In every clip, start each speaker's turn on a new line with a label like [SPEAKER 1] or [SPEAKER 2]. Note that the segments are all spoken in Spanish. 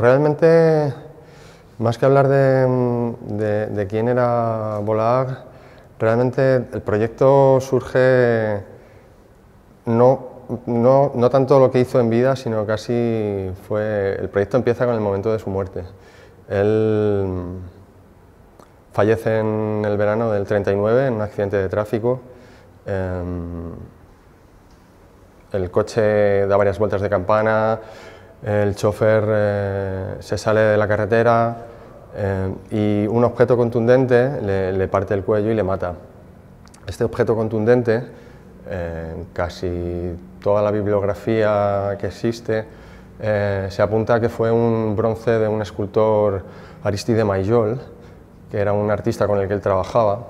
[SPEAKER 1] Realmente, más que hablar de, quién era Volag, realmente el proyecto surge no, no, tanto lo que hizo en vida, sino casi fue... El proyecto empieza con el momento de su muerte. Él fallece en el verano del 39 en un accidente de tráfico. Em, el coche da varias vueltas de campana, el chofer eh, se sale de la carretera eh, y un objeto contundente le, parte el cuello y le mata. Este objeto contundente, eh, casi toda la bibliografía que existe, se apunta a que fue un bronce de un escultor Aristide Maillol, que era un artista con el que él trabajaba.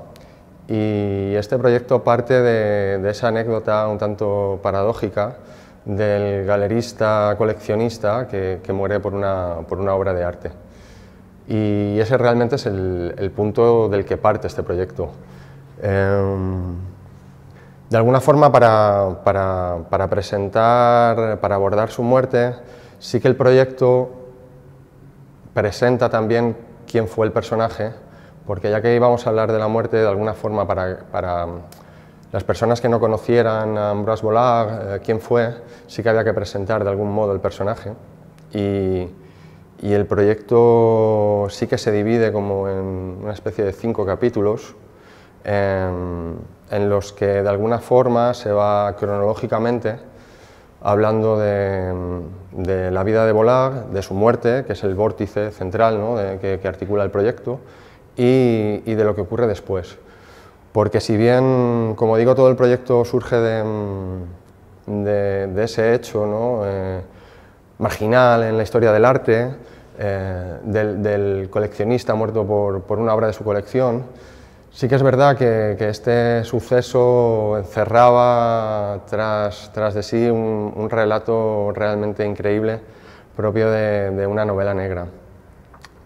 [SPEAKER 1] Y este proyecto parte de esa anécdota un tanto paradójica, del galerista coleccionista que, muere por una, por una, obra de arte. Y ese realmente es el, punto del que parte este proyecto. Em, de alguna forma, para, presentar, para abordar su muerte, sí que el proyecto presenta también quién fue el personaje, porque ya que íbamos a hablar de la muerte, de alguna forma, para las personas que no conocieran a Ambroise Volag, eh, quién fue, sí que había que presentar de algún modo el personaje. Y, el proyecto sí que se divide como en una especie de cinco capítulos, em, en los que de alguna forma se va cronológicamente hablando de, la vida de Volar, de su muerte, que es el vórtice central ¿no? que, articula el proyecto, y, y de lo que ocurre después. Porque si bien, como digo, todo el proyecto surge de, ese hecho eh, marginal en la historia del arte, eh, del, coleccionista muerto por, una obra de su colección, sí que es verdad que, este suceso encerraba tras, de sí un, relato realmente increíble propio de una novela negra.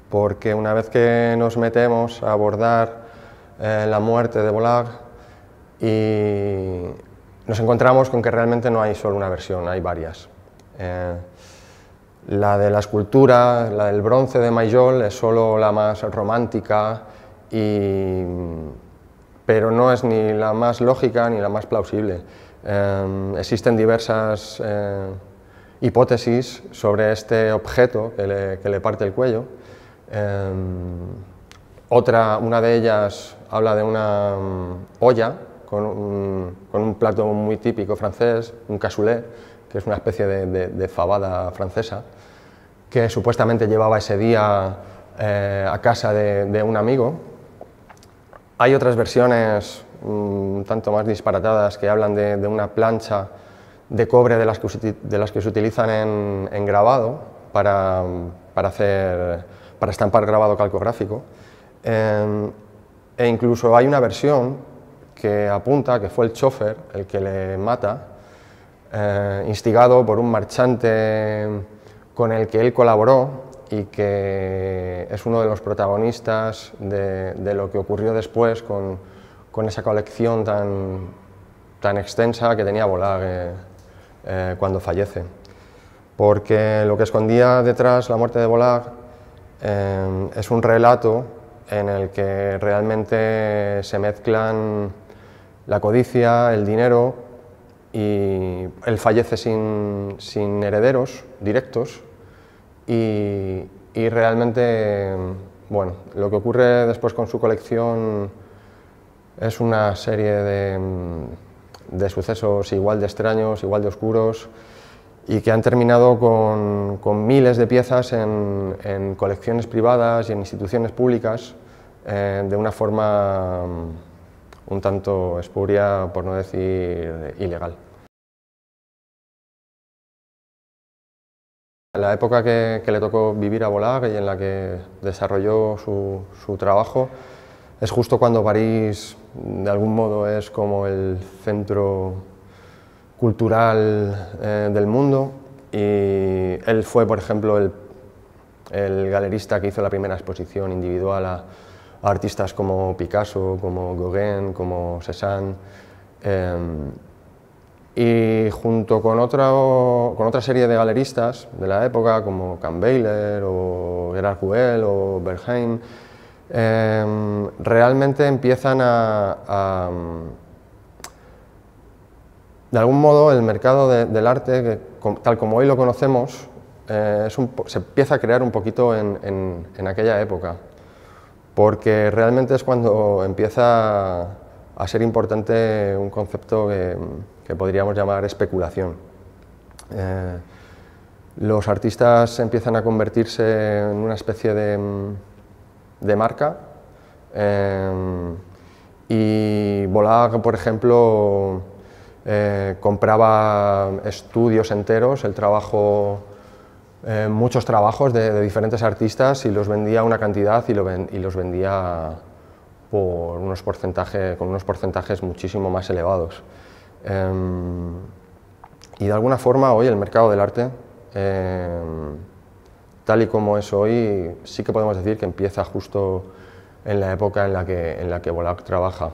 [SPEAKER 1] Porque una vez que nos metemos a abordar eh, la muerte de Volag y nos encontramos con que realmente no hay solo una versión, hay varias. Eh, la de la escultura, la del bronce de Mayol es solo la más romántica, y, pero no es ni la más lógica ni la más plausible. Eh, existen diversas hipótesis sobre este objeto que le, parte el cuello. otra, una de ellas habla de una mm, olla con un, plato muy típico francés, un cassoulet, que es una especie de, fabada francesa, que supuestamente llevaba ese día eh, a casa de, un amigo. Hay otras versiones mm, un tanto más disparatadas que hablan de, una plancha de cobre de las que, de las que se utilizan en, grabado para, hacer, para estampar grabado calcográfico. Em, e incluso hay una versión que apunta que fue el chofer el que le mata, eh, instigado por un marchante con el que él colaboró y que es uno de los protagonistas de, lo que ocurrió después con, esa colección tan, tan extensa que tenía Volag eh, eh, cuando fallece. Porque lo que escondía detrás la muerte de Volag es un relato en el que realmente se mezclan la codicia, el dinero y él fallece sin, herederos directos y, realmente, bueno, lo que ocurre después con su colección es una serie de sucesos igual de extraños, igual de oscuros y que han terminado con, miles de piezas en, colecciones privadas y en instituciones públicas eh, de una forma mm, un tanto espuria, por no decir eh, ilegal. La época que, le tocó vivir a Volag y en la que desarrolló su, su, trabajo es justo cuando París de algún modo es como el centro cultural eh, del mundo y él fue, por ejemplo, el, galerista que hizo la primera exposición individual a, artistas como Picasso, como Gauguin, como Cézanne. Em, y junto con, con otra serie de galeristas de la época, como Campbeller o Gerard o Bergheim, realmente empiezan a de algún modo, el mercado del arte, tal como hoy lo conocemos, eh, se empieza a crear un poquito en, aquella época, porque realmente es cuando empieza a ser importante un concepto que, podríamos llamar especulación. Eh, los artistas empiezan a convertirse en una especie de, marca eh, y Volag, por ejemplo, eh, compraba estudios enteros, el trabajo, eh, muchos trabajos de, diferentes artistas y los vendía una cantidad y, los vendía por unos porcentajes, con unos porcentajes muchísimo más elevados. Em, y de alguna forma hoy el mercado del arte, em, tal y como es hoy, sí que podemos decir que empieza justo en la época en la que, en la que trabaja.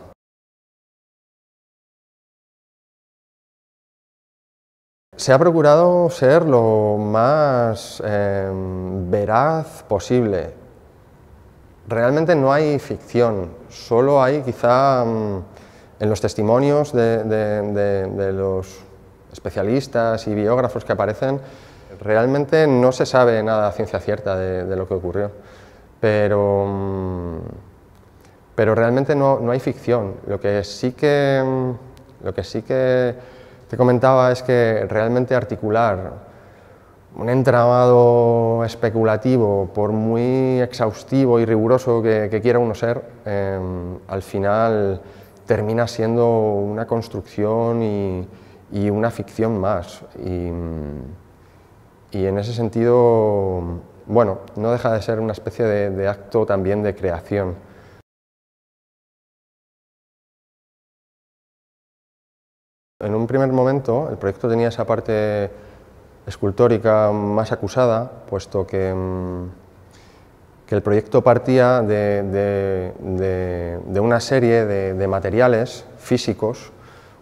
[SPEAKER 1] se ha procurado ser lo más em, veraz posible. Realmente no hay ficción, solo hay quizá mm, en los testimonios de, los especialistas y biógrafos que aparecen, realmente no se sabe nada a ciencia cierta de, lo que ocurrió. Pero, mm, pero realmente no, hay ficción. Lo que sí que... Mm, lo que sí que te comentaba es que realmente articular un entramado especulativo, por muy exhaustivo y riguroso que, quiera uno ser, em, al final termina siendo una construcción y, una ficción más. Y, en ese sentido, bueno, no deja de ser una especie de acto también de creación. En un primer momento el proyecto tenía esa parte escultórica más acusada, puesto que, mm, el proyecto partía de, una serie de, materiales físicos,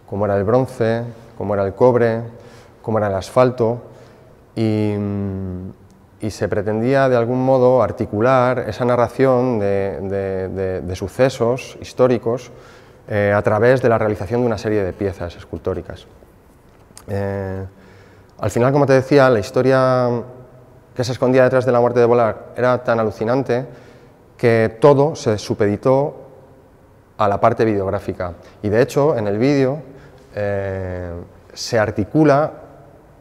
[SPEAKER 1] como era el bronce, como era el cobre, como era el asfalto, y mm, se pretendía de algún modo articular esa narración de sucesos históricos eh, a través de la realización de una serie de piezas escultóricas. Eh, al final, como te decía, la historia que se escondía detrás de la muerte de Volar era tan alucinante que todo se supeditó a la parte videográfica. Y de hecho, en el vídeo eh, se articula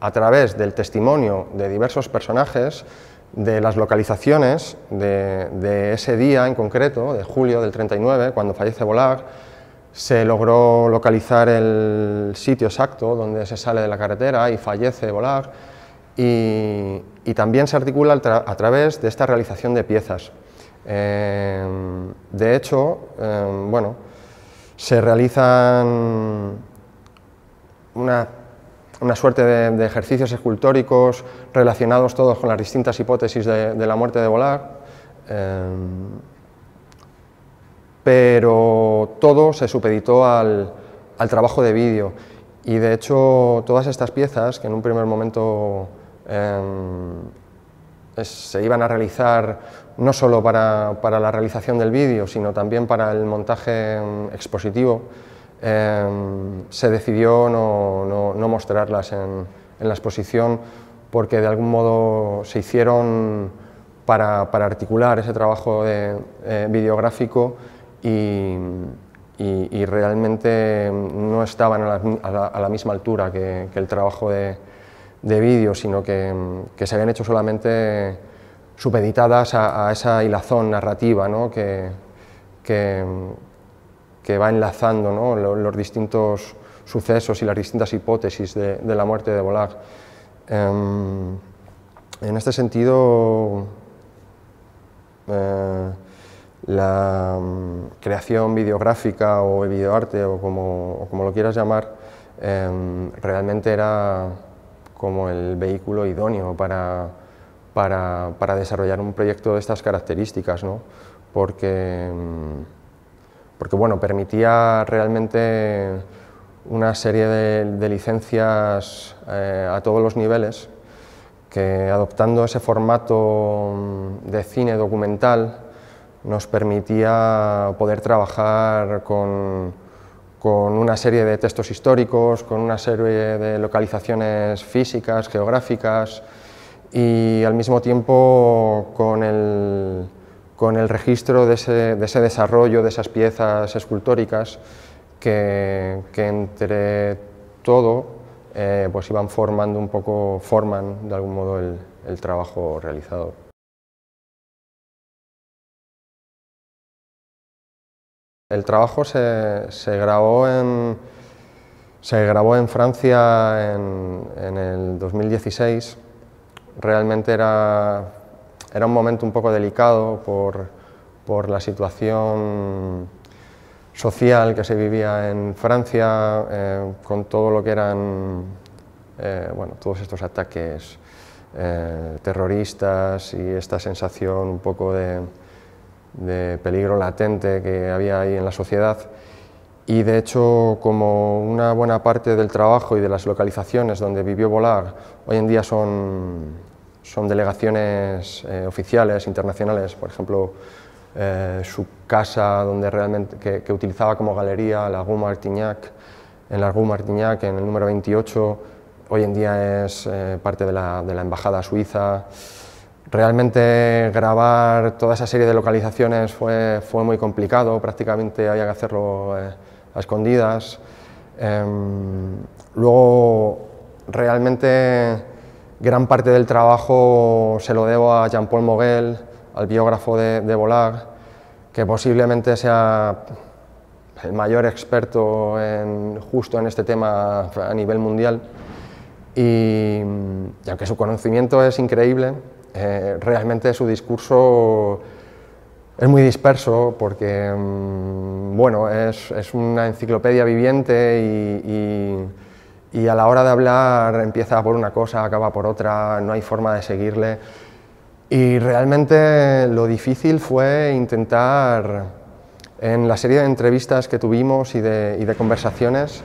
[SPEAKER 1] a través del testimonio de diversos personajes de las localizaciones de, ese día en concreto, de julio del 39, cuando fallece volar, se logró localizar el sitio exacto donde se sale de la carretera y fallece volar y, también se articula a través de esta realización de piezas. Em, de hecho, em, bueno, se realizan una, suerte de, ejercicios escultóricos relacionados todos con las distintas hipótesis de, la muerte de volar em, pero todo se supeditó al, trabajo de vídeo. Y de hecho, todas estas piezas que en un primer momento em, se iban a realizar no solo para, la realización del vídeo, sino también para el montaje em, expositivo, em, se decidió no, mostrarlas en, la exposición porque de algún modo se hicieron para, articular ese trabajo de, eh, videográfico y, realmente no estaban a la, misma altura que, el trabajo de, de vídeo, sino que, se habían hecho solamente supeditadas a, esa hilazón narrativa que, que, va enlazando los, distintos sucesos y las distintas hipótesis de, la muerte de Volag. Em, en este sentido, eh, la mm, creación videográfica o videoarte o como, lo quieras llamar, em, realmente era como el vehículo idóneo para, desarrollar un proyecto de estas características, porque, em, porque bueno, permitía realmente una serie de, licencias eh, a todos los niveles que adoptando ese formato mm, de cine documental nos permitía poder trabajar con, una serie de textos históricos, con una serie de localizaciones físicas, geográficas y al mismo tiempo con el, registro de ese, desarrollo de esas piezas escultóricas que, entre todo eh, pues iban formando un poco, forman de algún modo el trabajo realizado. El trabajo se, grabó, en, Francia en, el 2016. Realmente era, un momento un poco delicado por, la situación social que se vivía en Francia, eh, con todo lo que eran eh, bueno, todos estos ataques eh, terroristas y esta sensación un poco de, de peligro latente que había ahí en la sociedad y de hecho como una buena parte del trabajo y de las localizaciones donde vivió Volar hoy en día son, son delegaciones eh, oficiales, internacionales, por ejemplo eh, su casa donde realmente, que, utilizaba como galería, la Rue Martignac, en la Rue Martignac, en el número 28, hoy en día es eh, parte de la, de la Embajada Suiza. Realmente grabar toda esa serie de localizaciones fue, muy complicado, prácticamente había que hacerlo eh, a escondidas. Em, luego, realmente gran parte del trabajo se lo debo a Jean-Paul Moguel, al biógrafo de, de que posiblemente sea el mayor experto justo en este tema a nivel mundial. Y, y aunque su conocimiento es increíble, eh, realmente su discurso es muy disperso porque, mm, bueno, es, es, una enciclopedia viviente y, a la hora de hablar empieza por una cosa, acaba por otra, no hay forma de seguirle. Y realmente lo difícil fue intentar, en la serie de entrevistas que tuvimos y de conversaciones,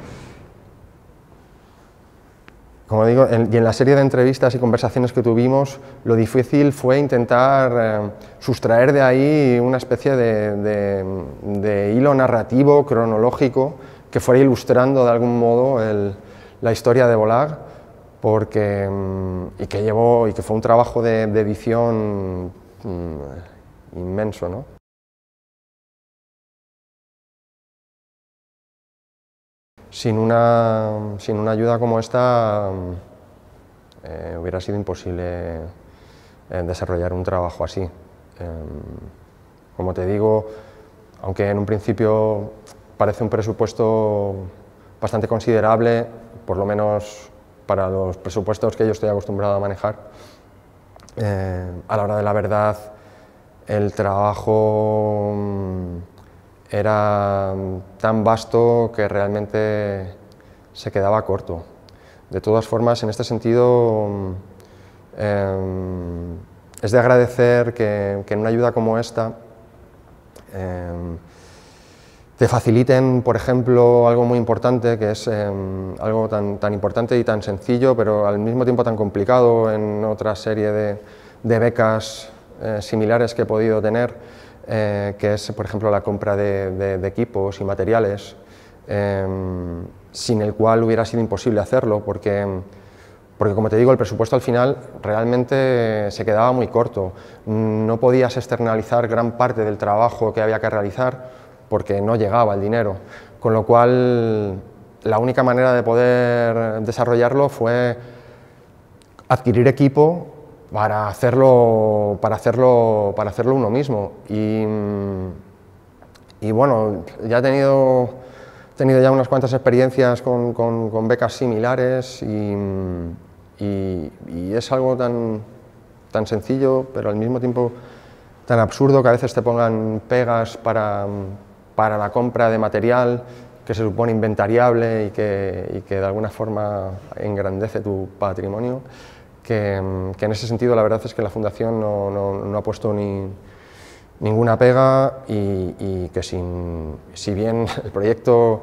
[SPEAKER 1] como digo, y en la serie de entrevistas y conversaciones que tuvimos, lo difícil fue intentar eh, sustraer de ahí una especie de, hilo narrativo, cronológico, que fuera ilustrando de algún modo la historia de Volag, porque, mm, y que llevó, y que fue un trabajo de, edición mm, inmenso, ¿no? sin una, ayuda como esta mm, eh, hubiera sido imposible eh, desarrollar un trabajo así. Em, como te digo, aunque en un principio parece un presupuesto bastante considerable, por lo menos para los presupuestos que yo estoy acostumbrado a manejar, eh, a la hora de la verdad el trabajo mm, era mm, tan vasto que realmente se quedaba corto. De todas formas, en este sentido, mm, em, es de agradecer que, en una ayuda como esta em, te faciliten, por ejemplo, algo muy importante, que es em, algo tan, importante y tan sencillo, pero al mismo tiempo tan complicado en otra serie de becas eh, similares que he podido tener, eh, que es, por ejemplo, la compra de, equipos y materiales, em, sin el cual hubiera sido imposible hacerlo, porque, porque, como te digo, el presupuesto al final realmente se quedaba muy corto. No podías externalizar gran parte del trabajo que había que realizar porque no llegaba el dinero, con lo cual la única manera de poder desarrollarlo fue adquirir equipo para hacerlo, para hacerlo, uno mismo. Y, bueno, ya he tenido, ya unas cuantas experiencias con, becas similares y, es algo tan, sencillo, pero al mismo tiempo tan absurdo que a veces te pongan pegas para, la compra de material que se supone inventariable y que de alguna forma engrandece tu patrimonio que, en ese sentido la verdad es que la Fundación no, ha puesto ni, ninguna pega y, que si bien el proyecto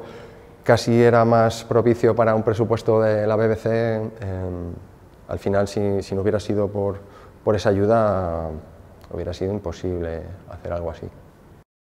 [SPEAKER 1] casi era más propicio para un presupuesto de la BBC, em, al final si, no hubiera sido por esa ayuda hubiera sido imposible hacer algo así.